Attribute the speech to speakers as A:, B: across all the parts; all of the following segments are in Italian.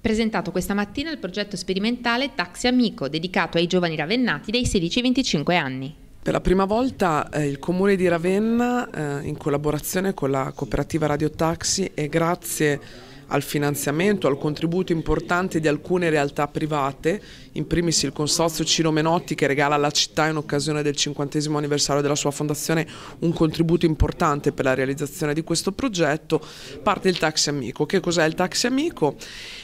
A: presentato questa mattina il progetto sperimentale Taxi Amico, dedicato ai giovani ravennati dai 16 ai 25 anni.
B: Per la prima volta eh, il Comune di Ravenna, eh, in collaborazione con la cooperativa Radio Taxi e grazie al finanziamento, al contributo importante di alcune realtà private, in primis il consorzio Ciro Menotti che regala alla città in occasione del 50 anniversario della sua fondazione un contributo importante per la realizzazione di questo progetto, parte il Taxi Amico. Che cos'è il Taxi Amico?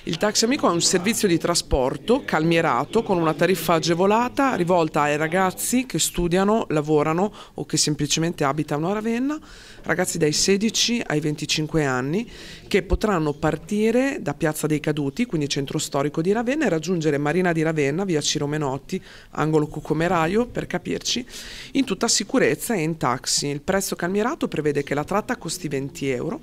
B: Il Taxi Amico è un servizio di trasporto calmierato con una tariffa agevolata rivolta ai ragazzi che studiano, lavorano o che semplicemente abitano a Ravenna, ragazzi dai 16 ai 25 anni che potranno partecipare partire da Piazza dei Caduti, quindi centro storico di Ravenna, e raggiungere Marina di Ravenna, via Ciro Menotti, angolo Cucomeraio, per capirci, in tutta sicurezza e in taxi. Il prezzo calmierato prevede che la tratta costi 20 euro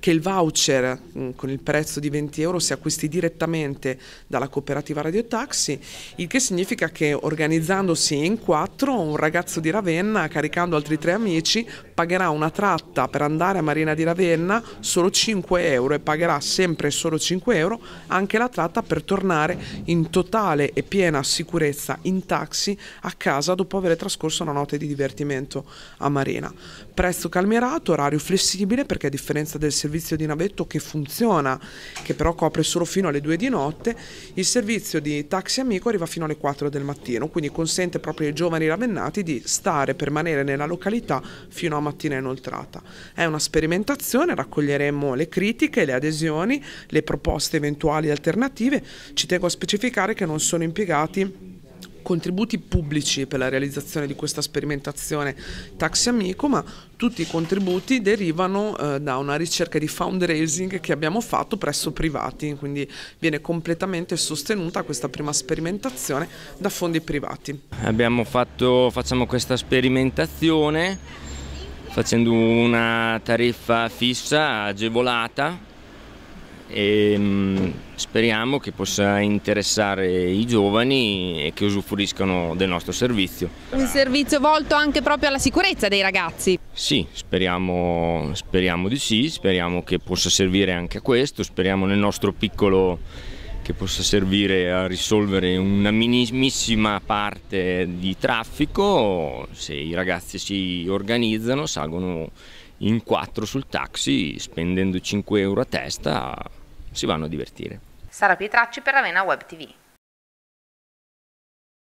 B: che il voucher mh, mm, con il prezzo di 20 euro si acquisti direttamente dalla cooperativa Radio Taxi, il che significa che organizzandosi in quattro un ragazzo di Ravenna caricando altri tre amici pagherà una tratta per andare a Marina di Ravenna solo 5 euro e pagherà sempre solo 5 euro anche la tratta per tornare in totale e piena sicurezza in taxi a casa dopo aver trascorso una notte di divertimento a Marina. Prezzo calmerato, orario flessibile perché a differenza del servizio servizio di navetto che funziona, che però copre solo fino alle 2 di notte, il servizio di taxi amico arriva fino alle 4 del mattino, quindi consente proprio ai giovani ravennati di stare, permanere nella località fino a mattina inoltrata. È una sperimentazione, raccoglieremo le critiche, le adesioni, le proposte eventuali alternative, ci tengo a specificare che non sono impiegati contributi pubblici per la realizzazione di questa sperimentazione Taxi Amico, ma tutti i contributi derivano eh, da una ricerca di fundraising che abbiamo fatto presso privati, quindi viene completamente sostenuta questa prima sperimentazione da fondi privati.
A: Abbiamo Fatto, facciamo questa sperimentazione facendo una tariffa fissa agevolata e ehm, speriamo che possa interessare i giovani e che usufruiscano del nostro servizio. Un servizio volto anche proprio alla sicurezza dei ragazzi? Sì, speriamo, speriamo di sì, speriamo che possa servire anche a questo, speriamo nel nostro piccolo che possa servire a risolvere una minimissima parte di traffico, se i ragazzi si organizzano salgono in quattro sul taxi spendendo 5 euro a testa si vanno a divertire. Sara Pietracci per Ravena Web TV.